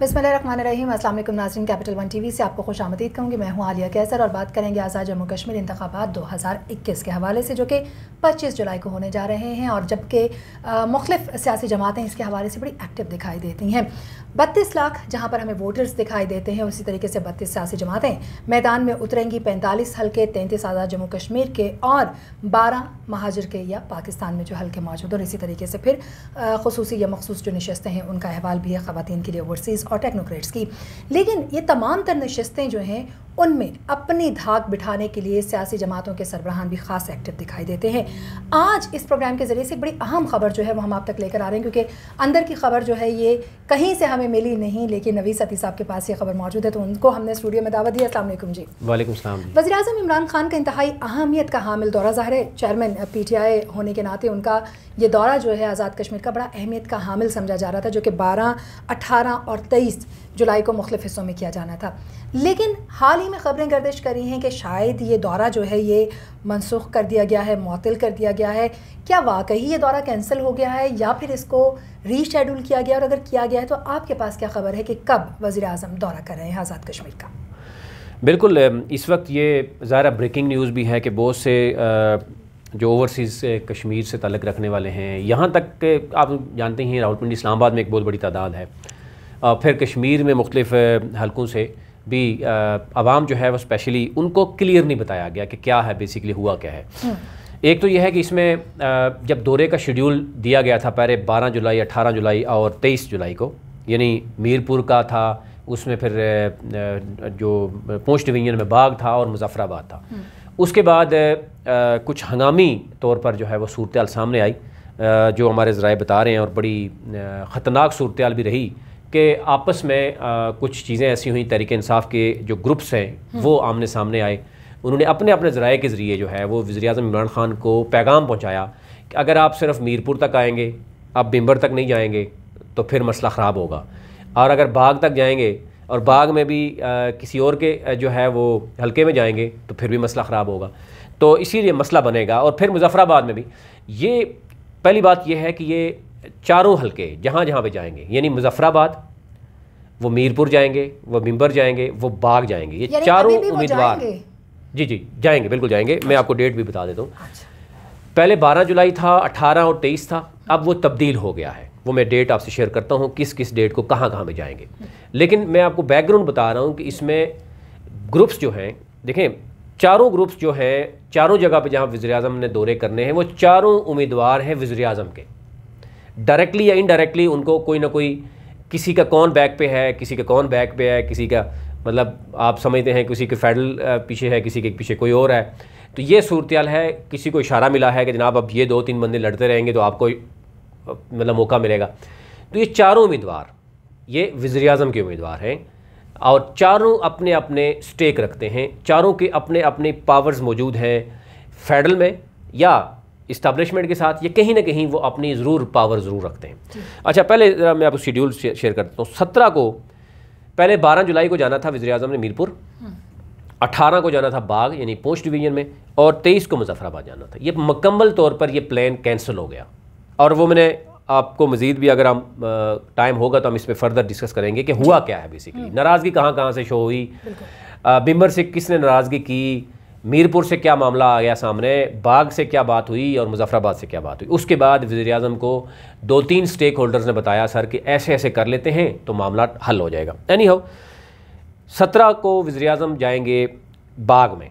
बिसमीम असल नाजरन capital One TV से आपको खुश आमदीद कहूँगी मैं हूँ आलिया कैसर और बात करेंगे आज़ाद जम्मू कश्मीर इंतबात 2021 के हवाले से जो कि 25 जुलाई को होने जा रहे हैं और जबकि मुख्तफ सियासी जमातें इसके हवाले से बड़ी एक्टिव दिखाई देती हैं बत्तीस लाख जहाँ पर हमें वोटर्स दिखाई देते हैं उसी तरीके से बत्तीस सियासी जमातें मैदान में उतरेंगी पैंतालीस हल्के तैंतीस आज़ाद जम्मू कश्मीर के और बारह महाजर के या पाकिस्तान में जो हल्के मौजूद और इसी तरीके से फिर खसूसी या मखसूस जो नशस्तें हैं उनका अहवाल भी है ख़वान के लिए ओवरसीज़ और टेक्नोक्रेट्स की लेकिन ये तमाम तर नशस्तें जो हैं उनमें अपनी धाक बिठाने के लिए सियासी जमातों के सरबराहान भी खास एक्टिव दिखाई देते हैं आज इस प्रोग्राम के ज़रिए से बड़ी अहम खबर जो है वो हम आप तक लेकर आ रहे हैं क्योंकि अंदर की खबर जो है ये कहीं से हमें मिली नहीं लेकिन नवीस सती साहब के पास ये खबर मौजूद है तो उनको हमने स्टूडियो में दावा दिया असल जी वालेकुम वजी अजम इमरान खान का इंतहाई अहमियत का हामिल दौरा ज़ाहिर है चेयरमैन पी टी आई होने के नाते उनका ये दौरा जो है आज़ाद कश्मीर का बड़ा अहमियत का हामिल समझा जा रहा था जो कि बारह अठारह और तेईस जुलाई को मुख्तु हिस्सों में किया जाना था लेकिन हाल ही ही में ख़बरें गर्दिश करी हैं कि शायद ये दौरा जो है ये मनसूख कर दिया गया है मअतल कर दिया गया है क्या वाकई ये दौरा कैंसिल हो गया है या फिर इसको रीशेड्यूल किया गया और अगर किया गया है तो आपके पास क्या ख़बर है कि कब वज़ी अजम दौरा कर रहे हैं आज़ाद कश्मीर का बिल्कुल इस वक्त ये ज़ाहिर ब्रेकिंग न्यूज़ भी है कि बहुत से जो ओवरसीज़ कश्मीर से तलक रखने वाले हैं यहाँ तक के आप जानते ही रावलपिंडी इस्लामाबाद में एक बहुत बड़ी तादाद है फिर कश्मीर में मुख्तफ हलकों से भी आवाम जो है वो स्पेशली उनको क्लियर नहीं बताया गया कि क्या है बेसिकली हुआ क्या है हम्म। एक तो यह है कि इसमें जब दौरे का शेड्यूल दिया गया था पहले 12 जुलाई 18 जुलाई और 23 जुलाई को यानी मीरपुर का था उसमें फिर जो पोस्ट डिवीजन में बाग था और मुजफ्फराबाद था हम्म। उसके बाद कुछ हंगामी तौर पर जो है वो सूरत सामने आई जो हमारे ज़राए बता रहे हैं और बड़ी ख़तरनाक सूरत भी रही कि आपस में आ, कुछ चीज़ें ऐसी हुई तहरीक इंसाफ के जो ग्रुप्स हैं हम्म। वो आमने सामने आए उन्होंने अपने अपने ज़राए के ज़रिए जो है वो वजी अजम इमरान ख़ान को पैगाम पहुँचाया कि अगर आप सिर्फ मीरपुर तक आएँगे आप बिम्बर तक नहीं जाएँगे तो फिर मसला ख़राब होगा और अगर बाग तक जाएँगे और बाग में भी आ, किसी और के जो है वो हल्के में जाएंगे तो फिर भी मसला ख़राब होगा तो इसीलिए मसला बनेगा और फिर मुजफ़राबाद में भी ये पहली बात यह है कि ये चारों हल्के जहाँ जहाँ पे जाएंगे यानी मुजफ़राबाद वो मीरपुर जाएंगे वो मिंबर जाएंगे वो बाग जाएंगे ये चारों उम्मीदवार जी जी जाएंगे बिल्कुल जाएंगे मैं अच्छा। आपको डेट भी बता देता हूँ अच्छा। पहले 12 जुलाई था 18 और 23 था अब वो तब्दील हो गया है वो मैं डेट आपसे शेयर करता हूँ किस किस डेट को कहाँ कहाँ में जाएंगे लेकिन मैं आपको बैकग्राउंड बता रहा हूँ कि इसमें ग्रुप्स जो हैं देखें चारों ग्रुप्स जो हैं चारों जगह पर जहाँ वज़ी अजम ने दौरे करने हैं वो चारों उम्मीदवार हैं वज़ी अजम के डायरेक्टली या इनडायरेक्टली उनको कोई ना कोई किसी का कौन बैक पे है किसी का कौन बैक पे है किसी का मतलब आप समझते हैं किसी के फेडरल पीछे है किसी के पीछे कोई और है तो ये सूरत है किसी को इशारा मिला है कि जनाब अब ये दो तीन बंदे लड़ते रहेंगे तो आपको मतलब मौका मिलेगा तो ये चारों उम्मीदवार ये वज़ी अजम के उम्मीदवार हैं और चारों अपने अपने स्टेक रखते हैं चारों के अपने अपने पावर्स मौजूद हैं फेडरल में या इस्टबलिशमेंट के साथ ये कहीं ना कहीं वो अपनी ज़रूर पावर ज़रूर रखते हैं अच्छा पहले ज़रा मैं आपको शेड्यूल शेयर कर देता हूँ सत्रह को पहले बारह जुलाई को जाना था वजी अजम ने मीरपुर हम्म। अठारह को जाना था बाग यानी पोस्ट डिवीजन में और तेईस को मुजफ्फराबाद जाना था ये मकम्मल तौर पर यह प्लान कैंसिल हो गया और वो मैंने आपको मज़ीद भी अगर हम टाइम होगा तो हम इस पर फर्दर डिस्कस करेंगे कि हुआ क्या है बेसिकली हम्म। नाराज़गी कहाँ कहाँ से शो हुई बिम्बर से किसने नाराज़गी की मीरपुर से क्या मामला आ गया सामने बाग से क्या बात हुई और मुजफ़राबाद से क्या बात हुई उसके बाद वज़ी अजम को दो तीन स्टेक होल्डर्स ने बताया सर कि ऐसे ऐसे कर लेते हैं तो मामला हल हो जाएगा एनी हो सत्रह को वज़ी अजम जाएंगे बाग में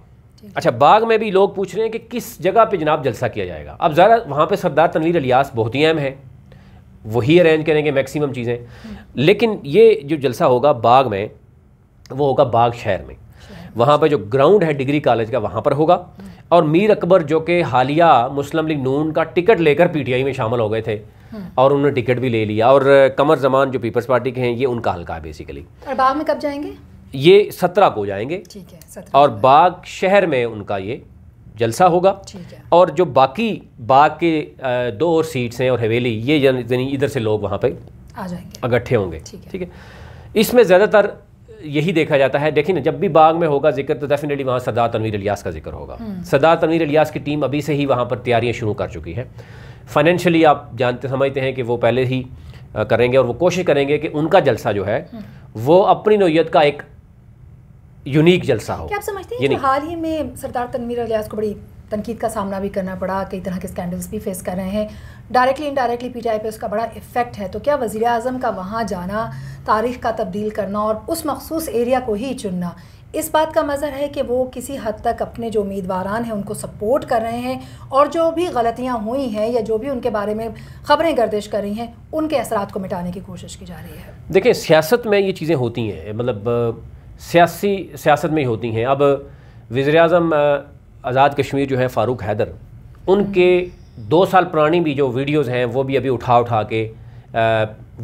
अच्छा बाग में भी लोग पूछ रहे हैं कि किस जगह पर जनाब जलसा किया जाएगा अब ज़रा वहाँ पर सरदार तनवीर अलियास बहुत ही अहम है वही अरेंज करेंगे मैक्सिमम चीज़ें हम्म। लेकिन ये जो जलसा होगा बाग में वो होगा बाग शहर में वहाँ पर जो ग्राउंड है डिग्री कॉलेज का वहाँ पर होगा और मीर अकबर जो कि हालिया मुस्लिम लीग नून का टिकट लेकर पीटीआई में शामिल हो गए थे हम्म। और उन्होंने टिकट भी ले लिया और कमर जमान जो पीपल्स पार्टी के हैं ये उनका हल्का है बेसिकली और बाग में कब जाएंगे ये सत्रह को जाएंगे ठीक है और बाग शहर में उनका ये जलसा होगा और जो बाकी बाग के दो और सीट्स हैं और हवेली ये यानी इधर से लोग वहाँ पर आ जाएंगे इकट्ठे होंगे ठीक है इसमें ज़्यादातर यही देखा जाता है देखिए ना जब भी बाग में होगा जिक्र तो डेफिनेटली वहाँ सरदार तनवीर अलियास का जिक्र होगा हम्म। सरदार तनवीर अलियास की टीम अभी से ही वहाँ पर तैयारियाँ शुरू कर चुकी है फाइनेंशियली आप जानते समझते हैं कि वो पहले ही करेंगे और वो कोशिश करेंगे कि उनका जलसा जो है हम्म। वो अपनी नोयत का एक यूनिक जलसा हो क्या आप समझते हैं कि हाल ही में सरदार तनवीर अलियास को बड़ी तनकीद का सामना भी करना पड़ा कई तरह के स्कैंडल्स भी फेस कर रहे हैं डायरेक्टली इनडायरेक्टली पी आई पे उसका बड़ा इफेक्ट है तो क्या वजीर अजम का वहाँ जाना तारीख का तब्दील करना और उस मखसूस एरिया को ही चुनना इस बात का मज़र है कि वो किसी हद तक अपने जो उम्मीदवार हैं उनको सपोर्ट कर रहे हैं और जो भी गलतियाँ हुई हैं या जो भी उनके बारे में ख़बरें गर्दिश कर रही हैं उनके असरात को मिटाने की कोशिश की जा रही है देखिए सियासत में ये चीज़ें होती हैं मतलब सियासी सियासत में ही होती हैं अब वज़र अजम आज़ाद कश्मीर जो है फ़ारूक हैदर उनके दो साल पुरानी भी जो वीडियोज़ हैं वो भी अभी उठा उठा के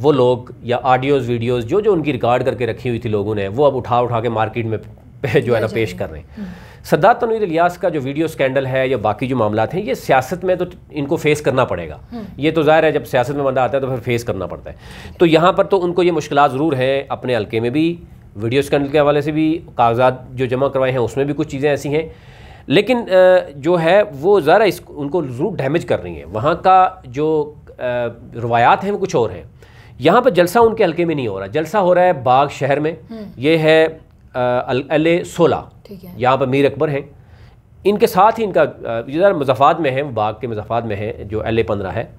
वो लोग या ऑडियोज़ वीडियोज़ जो जो उनकी रिकॉर्ड करके रखी हुई थी लोगों ने वो अब उठा उठा के मार्केट में जो है ना पेश कर रहे हैं हम्म। सरदार तनवीर इलियास का जो वीडियो स्कैंडल है या बाकी जो मामला हैं ये सियासत में तो इनको फेस करना पड़ेगा हम्म। ये तो ज़ाहिर है जब सियासत में बंदा आता है तो फिर फेस करना पड़ता है तो यहाँ पर तो उनको ये मुश्किल ज़रूर हैं अपने हल्के में भी वीडियो स्कैंडल के हवाले से भी कागजात जो जमा करवाए हैं उसमें भी कुछ चीज़ें ऐसी हैं लेकिन जो है वो ज़रा इस उनको ज़रूर डैमेज कर रही हैं वहाँ का जो रवायात हैं वो कुछ और हैं यहाँ पर जलसा उनके हल्के में नहीं हो रहा जलसा हो रहा है बाग शहर में हम्म। ये है अल सोलह यहाँ पर मीर अकबर हैं इनके साथ ही इनका ज़रा मजाफात में है बाग के मजाफात में है जो एल ए पंद्रह है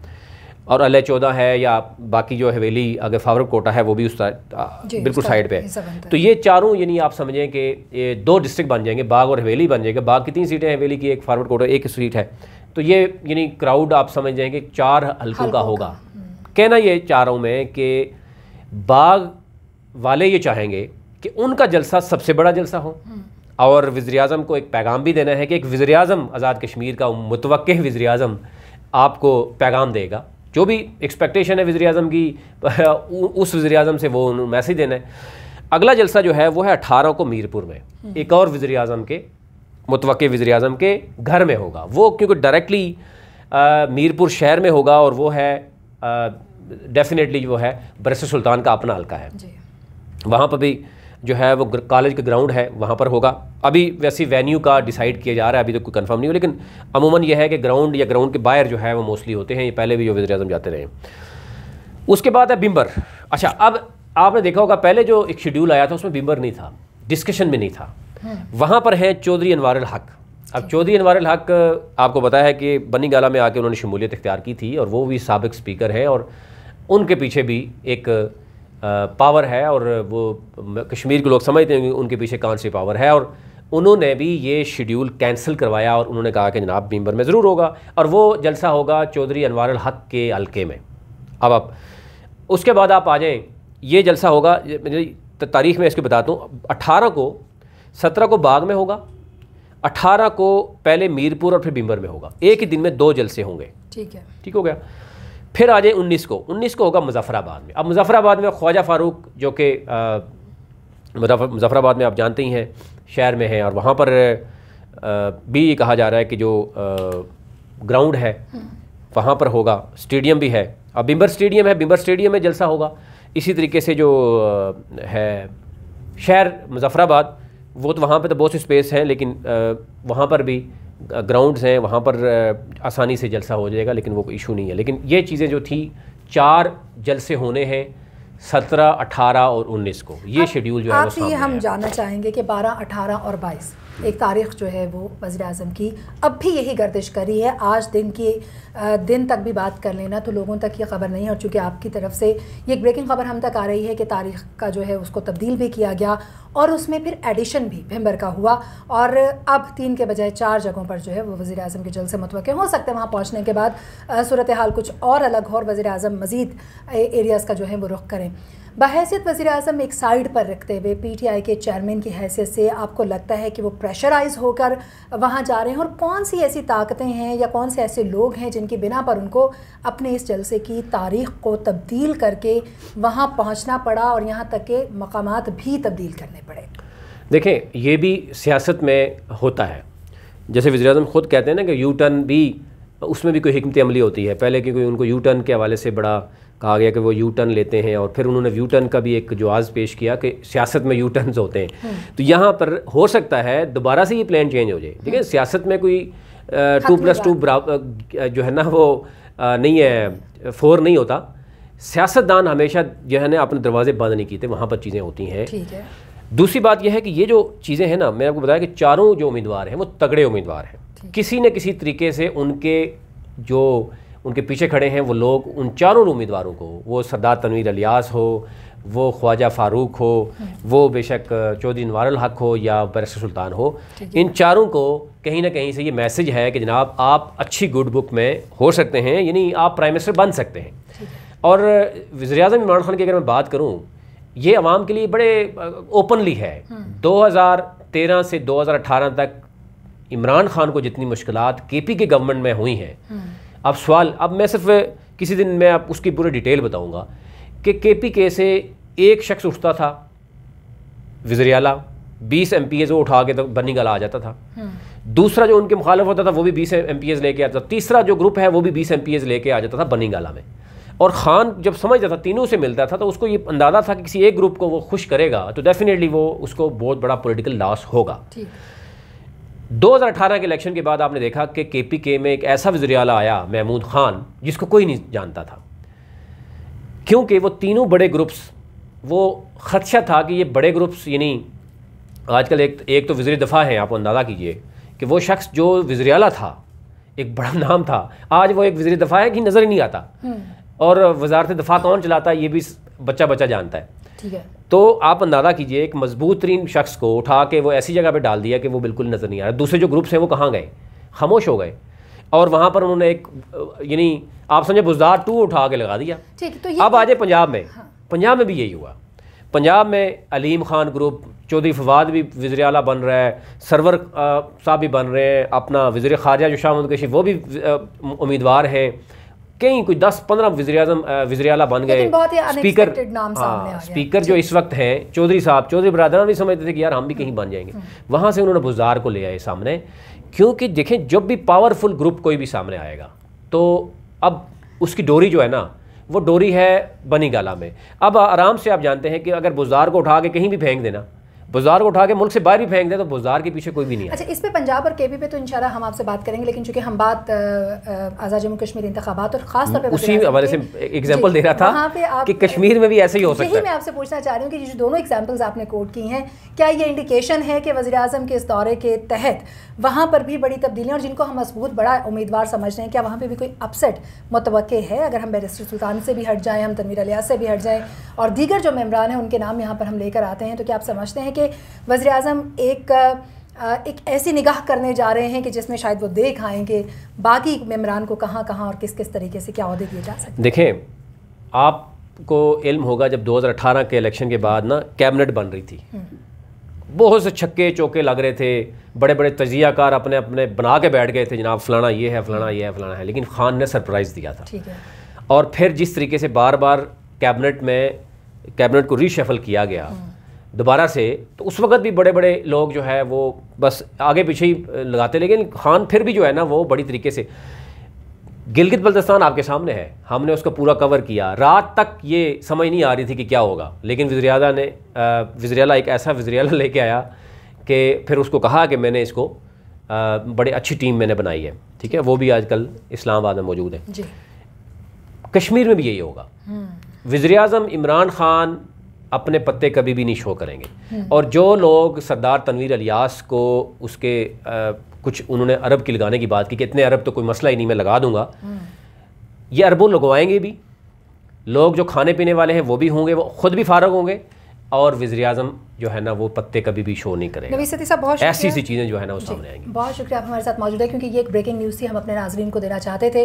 और अल चौदह है या बाकी जो हवेली अगर फावर कोटा है वो भी उस बिल्कुल साइड पे है तो ये चारों यानी आप समझें कि ये दो डिस्ट्रिक्ट बन जाएंगे बाग और हवेली बन जाएंगे बाग की तीन सीटें हवेली की एक फारवर्ड कोटा एक सीट है तो ये यानी क्राउड आप समझ जाएंगे चार हल्कों का होगा हम्म। कहना ये चारों में कि बाग वाले ये चाहेंगे कि उनका जलसा सबसे बड़ा जलसा हो हम्म। और वज़र अजम को एक पैगाम भी देना है कि एक वज़र अजम आज़ाद कश्मीर का मुतव वज़र अजम आपको पैगाम देगा जो भी एक्सपेक्टेशन है वज़ी अजम की उस वज़ी अजम से वो मैसेज देना है अगला जलसा जो है वो है अठारह को मीरपुर में हम्म। एक और वज़ी अजम के मुतव वज़ी अजम के घर में होगा वो क्योंकि डायरेक्टली मीरपुर शहर में होगा और वो है डेफिनेटली वो है बरस सुल्तान का अपना हल्का है वहाँ पर भी जो है वो कॉलेज का ग्राउंड है वहाँ पर होगा अभी वैसे वेन्यू का डिसाइड किया जा रहा है अभी तक तो कोई कन्फर्म नहीं हो लेकिन अमूमन यह है कि ग्राउंड या ग्राउंड के बाहर जो है वो मोस्टली होते हैं ये पहले भी जो वजी अजम जाते रहे उसके बाद है बिम्बर अच्छा अब आपने देखा होगा पहले जो एक शेड्यूल आया था उसमें बिम्बर नहीं था डिस्कशन में नहीं था हाँ। वहाँ पर हैं चौधरी अनवार हक अब चौधरी अनवार हक आपको पता है कि बनी गाला में आके उन्होंने शमूलियत इख्तियार की थी और वो भी सबक स्पीकर हैं और उनके पीछे भी एक पावर है और वो कश्मीर के लोग समझते हैं उनके पीछे कौन सी पावर है और उन्होंने भी ये शेड्यूल कैंसिल करवाया और उन्होंने कहा कि जनाब मेम्बर में ज़रूर होगा और वो जलसा होगा चौधरी अनवर हक के हल्के में अब आप उसके बाद आप आ जाएँ ये जलसा होगा तो तारीख में इसको बताता हूँ अट्ठारह को सत्रह को बाग में होगा अठारह को पहले मीरपुर और फिर बिम्बर में होगा एक ही दिन में दो जलसे होंगे ठीक है ठीक हो गया फिर आ जाए उन्नीस को उन्नीस को होगा मुजफ़राबाद में अब मुजफ़राबाद में ख्वाजा फ़ारूक जो कि मुजफ्फराबाद में आप जानते ही हैं शहर में हैं और वहाँ पर भी कहा जा रहा है कि जो ग्राउंड है वहाँ पर होगा स्टेडियम भी है अब बिम्बर स्टेडियम है बिम्बर स्टेडियम में जलसा होगा इसी तरीके से जो है शहर मुजफ़राबाद वो तो वहाँ पर तो बहुत सी स्पेस है लेकिन वहाँ पर भी ग्राउंड्स हैं वहाँ पर आसानी से जलसा हो जाएगा लेकिन वो कोई इशू नहीं है लेकिन ये चीज़ें जो थी चार जलसे होने हैं सत्रह अठारह और उन्नीस को ये शेड्यूल जो है ये हम जानना चाहेंगे कि बारह अठारह और बाईस एक तारीख जो है वो वज़ी अजम की अब भी यही गर्दिश करी है आज दिन की दिन तक भी बात कर लेना तो लोगों तक ये खबर नहीं है और चूँकि आपकी तरफ से ये ब्रेकिंग खबर हम तक आ रही है कि तारीख का जो है उसको तब्दील भी किया गया और उसमें फिर एडिशन भी वेम्बर का हुआ और अब तीन के बजाय चार जगहों पर जो है वो वज़ी अजम के जल से मुतव हो सकते हैं वहाँ पहुँचने के बाद सूरत हाल कुछ और अलग हो और वज़ी अजम मज़ीद एरियाज़ का जो है वो रुख करें बहसीत वज़ी अजम एक साइड पर रखते हुए पी टी आई के चेयरमैन की हैसियत से आपको लगता है कि वो प्रेशराइज होकर वहाँ जा रहे हैं और कौन सी ऐसी ताकतें हैं या कौन से ऐसे लोग हैं जिनकी बिना पर उनको अपने इस जलसे की तारीख को तब्दील करके वहाँ पहुँचना पड़ा और यहाँ तक के मकाम भी तब्दील करने पड़े देखें ये भी सियासत में होता है जैसे वज़ी अजम ख़ुद कहते हैं ना कि यू टर्न भी उसमें भी कोई हमत अमली होती है पहले क्योंकि उनको यू टर्न के हवाले से बड़ा कहा गया कि वो यू टर्न लेते हैं और फिर उन्होंने यू टर्न का भी एक आज पेश किया कि सियासत में यू टर्न होते हैं हम्म। तो यहाँ पर हो सकता है दोबारा से ये प्लान चेंज हो जाए ठीक है हम्म। सियासत में कोई टू प्लस टू जो है ना वो नहीं है फोर नहीं होता सियासतदान हमेशा जो है ना अपने दरवाजे बंद नहीं किए वहाँ पर चीज़ें होती हैं दूसरी बात यह है कि ये जो चीज़ें हैं ना मैंने आपको बताया कि चारों जो उम्मीदवार हैं वो तगड़े उम्मीदवार हैं किसी न किसी तरीके से उनके जो उनके पीछे खड़े हैं वो लोग उन चारों उम्मीदवारों को वो सरदार तनवीर अलियास हो वो ख्वाजा फारूक हो वो बेशक चौधरी नवारुल हक हो या बरस सुल्तान हो इन चारों को कहीं ना कहीं से ये मैसेज है कि जनाब आप अच्छी गुड बुक में हो सकते हैं यानी आप प्राइम मिनिस्टर बन सकते हैं और वज़र अजम इमरान खान की अगर मैं बात करूँ ये आवाम के लिए बड़े ओपनली है 2013 हाँ। से 2018 तक इमरान खान को जितनी मुश्किल के पी के गवर्नमेंट में हुई हैं हाँ। अब सवाल अब मैं सिर्फ किसी दिन मैं आप उसकी पूरी डिटेल बताऊंगा कि के पी के से एक शख्स उठता था वजरियाला बीस एम पी एज वो उठा के तो बनी गला आ जाता था हम्म। दूसरा जो उनके मुखालफ होता था वो भी बीस एम पी एज लेके आता था तीसरा जो ग्रुप है वो भी बीस एम पी एज लेके आ जाता था बनी गला में और ख़ान जब समझ जाता तीनों से मिलता था तो उसको ये अंदाज़ा था कि किसी एक ग्रुप को वो खुश करेगा तो डेफिनेटली वो उसको बहुत बड़ा पोलिटिकल लॉस होगा 2018 के इलेक्शन के बाद आपने देखा कि के पी के में एक ऐसा वजरियाला आया महमूद खान जिसको कोई नहीं जानता था क्योंकि वो तीनों बड़े ग्रुप्स वो खदशा था कि ये बड़े ग्रुप्स यानी आजकल एक एक तो वज़ी दफ़ा हैं आप अंदाज़ा कीजिए कि वो शख्स जो वज़रियाला था एक बड़ा नाम था आज वो एक वज़ी दफ़ा है कि नज़र ही नहीं आता हम्म। और वजारत दफ़ा कौन चलाता है ये भी बच्चा बच्चा जानता है ठीक है तो आप अंदाज़ा कीजिए एक मजबूत तरीन शख्स को उठा के वो ऐसी जगह पे डाल दिया कि वो बिल्कुल नज़र नहीं आ रहा दूसरे जो ग्रुप्स हैं वो कहाँ गए खामोश हो गए और वहाँ पर उन्होंने एक यानी आप समझे बुजदार टू उठा के लगा दिया ठीक तो ये अब आ जाए पंजाब में हाँ। पंजाब में भी यही हुआ पंजाब में अलीम खान ग्रुप चौधरी फवाद भी वज़र अला बन रहा है सरवर साहब भी बन रहे हैं अपना वज़र ख़ारजा जो शाह महमद वो भी उम्मीदवार हैं कई कोई दस पंद्रह वजीम वजरे बन गए स्पीकर हाँ स्पीकर जो इस वक्त हैं चौधरी साहब चौधरी बरदरान भी समझते थे कि यार हम भी कहीं बन हम्म। जाएंगे हम्म। वहाँ से उन्होंने बुजार को ले आए सामने क्योंकि देखें जब भी पावरफुल ग्रुप कोई भी सामने आएगा तो अब उसकी डोरी जो है ना वो डोरी है बनी गाला में अब आराम से आप जानते हैं कि अगर बुजार को उठा के कहीं भी फेंक देना बाजार को उठा के मुल्क से बाहर भी फेंक दें तो बाजार के पीछे कोई भी नहीं अच्छा इस पर पंजाब और के पी पे तो इंशाल्लाह हम आपसे बात करेंगे लेकिन चूंकि हम बात आज़ाद जम्मू कश्मीर इंतबात और खास तौर पर उसी हमारे से एग्जाम्पल दे रहा था कि कश्मीर में भी ऐसे ही हो सकता है मैं आपसे पूछना चाह रही हूँ कि जो दोनों एग्जाम्पल्स आपने कोट की हैं क्या ये इंडिकेशन है कि वजी अजम के इस दौरे के तहत वहाँ पर भी बड़ी तब्दीलियाँ और जिनको हम मजबूत बड़ा उम्मीदवार समझ रहे हैं क्या वहाँ पर भी कोई अपसेट मुतव है अगर हम बैरिस्टर सुल्तान से भी हट जाएँ हम तनवीर अलिया से भी हट जाएँ और दीगर जो मेम्बरान हैं उनके नाम यहाँ पर हम लेकर आते हैं तो क्या आप समझते हैं कि कि वज़र अजम एक एक ऐसी निगाह करने जा रहे हैं कि जिसमें शायद वो देख आएँ कि बाकी मम्बरान को कहाँ कहाँ और किस किस तरीके से क्या अहदे दिए जा सकते देखें आपको इल्म होगा जब 2018 के इलेक्शन के बाद ना कैबिनेट बन रही थी हम्म। बहुत से छक्के चौके लग रहे थे बड़े बड़े तजियाकार अपने अपने बना के बैठ गए थे जनाब फलाना ये है फलाना ये है फलाना है लेकिन खान ने सरप्राइज़ दिया था और फिर जिस तरीके से बार बार कैबिनेट में कैबिनेट को रीशफल किया गया हम्म। दोबारा से तो उस वक्त भी बड़े बड़े लोग जो है वो बस आगे पीछे ही लगाते लेकिन खान फिर भी जो है ना वो बड़ी तरीके से गिलगित बल्तिस्तान आपके सामने है हमने उसको पूरा कवर किया रात तक ये समझ नहीं आ रही थी कि क्या होगा लेकिन वज्रियाला ने वज्रियाला एक ऐसा वज्रियाला लेके आया कि फिर उसको कहा कि मैंने इसको बड़ी बड़े अच्छी टीम मैंने बनाई है ठीक है वो भी आजकल इस्लामाबाद में मौजूद है कश्मीर में भी यही होगा हम्म। वज़र इमरान ख़ान अपने पत्ते कभी भी नहीं शो करेंगे हम्म। और जो लोग सरदार तनवीर अलियास को उसके आ, कुछ उन्होंने अरब की लगाने की बात की कि इतने अरब तो कोई मसला ही नहीं मैं लगा दूंगा हम्म। ये अरबों लगवाएंगे भी लोग जो खाने पीने वाले हैं वो भी होंगे वो ख़ुद भी फारग होंगे और वज़ी जो है ना वो पत्ते कभी भी शो नहीं करेंगे नवी सती साहब बहुत ऐसी सी चीज़ें जो है ना वो सामने आएंगी बहुत शुक्रिया आप हमारे साथ मौजूद है क्योंकि ये एक ब्रेकिंग न्यूज़ थी हम अपने नाजरीन को देना चाहते थे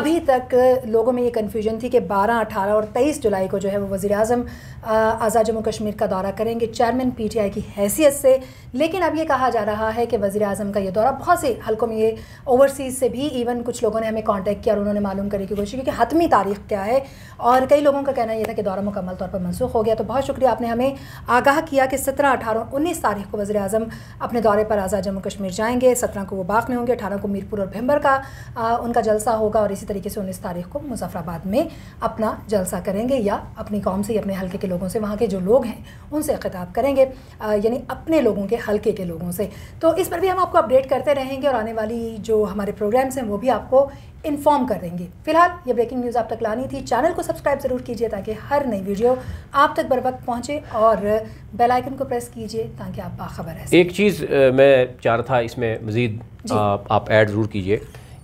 अभी तक लोगों में ये कन्फ्यूजन थी कि 12, 18 और 23 जुलाई को जो है वो वज़ी अजम आज़ाद जम्मू कश्मीर का दौरा करेंगे चेयरमैन पी की हैसियत से लेकिन अब ये कहा जा रहा है कि वज़ी अजम का ये दौरा बहुत से हल्कों में ये ओवरसीज़ से भी इवन कुछ लोगों ने हमें कॉन्टैक्ट किया और उन्होंने मालूम करने की कोशिश की कि हतमी तारीख क्या है और कई लोगों का कहना यह था कि दौरा मुकम्मल तौर पर मनसूख हो गया तो बहुत शुक्रिया आपने हमें आगाह किया कि सत्रह अठारह उन्नीस तारीख को वजी अजम अपने दौरे पर आज़ाद जम्मू कश्मीर जाएंगे सत्रह को वो बाग में होंगे अठारह को मीरपुर और भिम्बर का आ, उनका जलसा होगा और इसी तरीके से उन्नीस तारीख को मुजफ्फराबाद में अपना जलसा करेंगे या अपनी कौम से अपने हल्के के लोगों से वहाँ के जो लोग हैं उनसे खिताब करेंगे यानी अपने लोगों के हल्के के लोगों से तो इस पर भी हम आपको अपडेट करते रहेंगे और आने वाली जो हमारे प्रोग्राम्स हैं वो भी आपको इन्फॉर्म कर देंगे फिलहाल ये ब्रेकिंग न्यूज़ आप तक लानी थी चैनल को सब्सक्राइब ज़रूर कीजिए ताकि हर नई वीडियो आप तक बर वक्त पहुँचे और बेल आइकन को प्रेस कीजिए ताकि आप बाखबर है एक चीज़ मैं चाह रहा था इसमें मज़ीद आप ऐड ज़रूर कीजिए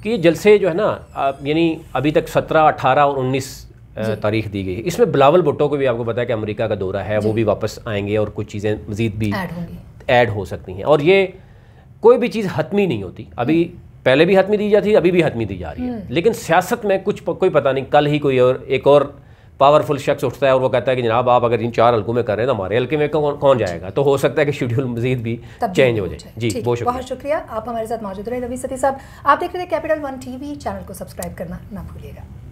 कि ये जलसे जो है ना यानी अभी तक सत्रह अठारह और उन्नीस तारीख दी गई इसमें बिलावल भुट्टो को भी आपको पता है कि अमेरिका का दौरा है वो भी वापस आएंगे और कुछ चीज़ें मज़ीद भी ऐड हो सकती हैं और ये कोई भी चीज़ हतमी नहीं होती अभी पहले भी हतमी दी जाती है अभी भी हतमी दी जा रही है हम्म। लेकिन सियासत में कुछ प, कोई पता नहीं कल ही कोई और एक और पावरफुल शख्स उठता है और वो कहता है कि जनाब आप अगर इन चार हल्कों में कर रहे हैं तो हमारे हल्के में कौन कौन जाएगा तो हो सकता है कि शेड्यूल मजीद भी चेंज हो जाए जी बहुत शुक्रिया बहुत शुक्रिया आप हमारे साथ मौजूद रहे रवि सती साहब आप देख रहे थे कैपिटल वन टीवी चैनल को सब्सक्राइब करना ना भूलिएगा